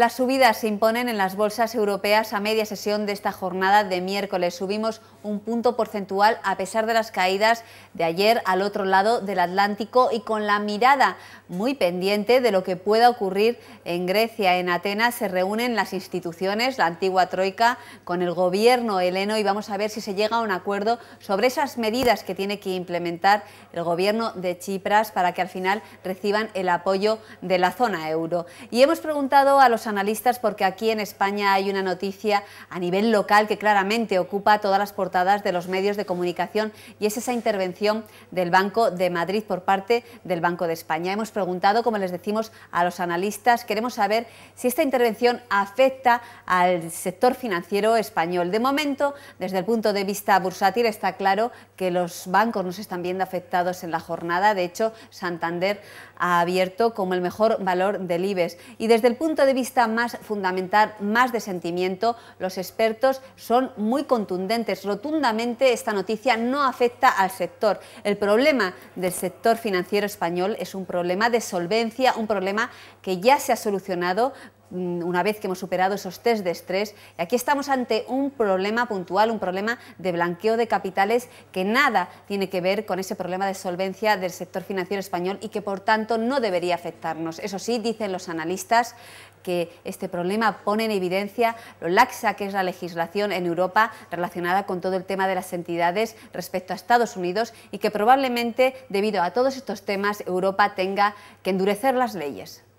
Las subidas se imponen en las bolsas europeas a media sesión de esta jornada de miércoles. Subimos un punto porcentual a pesar de las caídas de ayer al otro lado del Atlántico y con la mirada muy pendiente de lo que pueda ocurrir en Grecia. En Atenas se reúnen las instituciones, la antigua Troika, con el gobierno heleno y vamos a ver si se llega a un acuerdo sobre esas medidas que tiene que implementar el gobierno de Chipras para que al final reciban el apoyo de la zona euro. Y hemos preguntado a los analistas porque aquí en España hay una noticia a nivel local que claramente ocupa todas las portadas de los medios de comunicación y es esa intervención del Banco de Madrid por parte del Banco de España. Hemos preguntado, como les decimos, a los analistas, queremos saber si esta intervención afecta al sector financiero español. De momento, desde el punto de vista bursátil, está claro que los bancos no se están viendo afectados en la jornada. De hecho, Santander ha abierto como el mejor valor del IBEX. Y desde el punto de vista más fundamental, más de sentimiento, los expertos son muy contundentes. Rotundamente esta noticia no afecta al sector. El problema del sector financiero español es un problema de solvencia, un problema que ya se ha solucionado mm, una vez que hemos superado esos test de estrés. Y aquí estamos ante un problema puntual, un problema de blanqueo de capitales que nada tiene que ver con ese problema de solvencia del sector financiero español y que por tanto no debería afectarnos. Eso sí, dicen los analistas, que este problema pone en evidencia lo laxa que es la legislación en Europa relacionada con todo el tema de las entidades respecto a Estados Unidos y que probablemente debido a todos estos temas Europa tenga que endurecer las leyes.